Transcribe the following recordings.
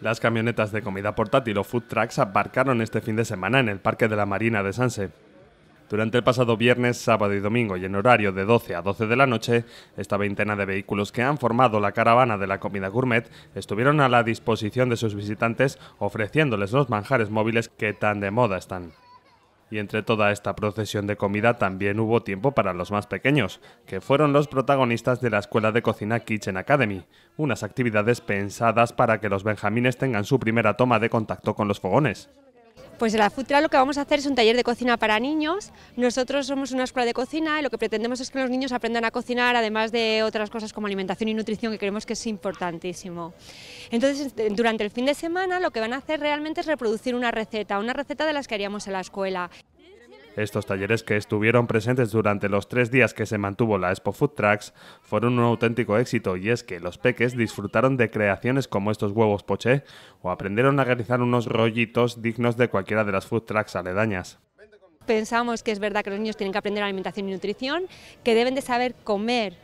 Las camionetas de comida portátil o food trucks abarcaron este fin de semana en el Parque de la Marina de Sanse. Durante el pasado viernes, sábado y domingo y en horario de 12 a 12 de la noche, esta veintena de vehículos que han formado la caravana de la comida gourmet estuvieron a la disposición de sus visitantes ofreciéndoles los manjares móviles que tan de moda están. Y entre toda esta procesión de comida también hubo tiempo para los más pequeños, que fueron los protagonistas de la Escuela de Cocina Kitchen Academy, unas actividades pensadas para que los benjamines tengan su primera toma de contacto con los fogones. Pues en la futura lo que vamos a hacer es un taller de cocina para niños. Nosotros somos una escuela de cocina y lo que pretendemos es que los niños aprendan a cocinar, además de otras cosas como alimentación y nutrición, que creemos que es importantísimo. Entonces, durante el fin de semana lo que van a hacer realmente es reproducir una receta, una receta de las que haríamos en la escuela. Estos talleres que estuvieron presentes durante los tres días que se mantuvo la Expo Food Tracks fueron un auténtico éxito y es que los peques disfrutaron de creaciones como estos huevos poché o aprendieron a realizar unos rollitos dignos de cualquiera de las food tracks aledañas pensamos que es verdad que los niños tienen que aprender alimentación y nutrición, que deben de saber comer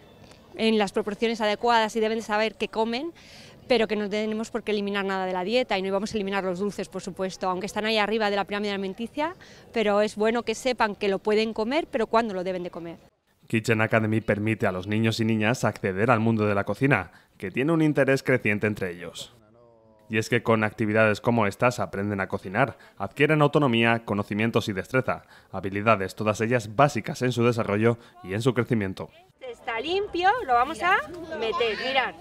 en las proporciones adecuadas y deben de saber qué comen, pero que no tenemos por qué eliminar nada de la dieta y no íbamos a eliminar los dulces, por supuesto, aunque están ahí arriba de la pirámide alimenticia, pero es bueno que sepan que lo pueden comer, pero cuándo lo deben de comer. Kitchen Academy permite a los niños y niñas acceder al mundo de la cocina, que tiene un interés creciente entre ellos. Y es que con actividades como estas aprenden a cocinar, adquieren autonomía, conocimientos y destreza, habilidades todas ellas básicas en su desarrollo y en su crecimiento. Este está limpio, lo vamos a meter, mirad.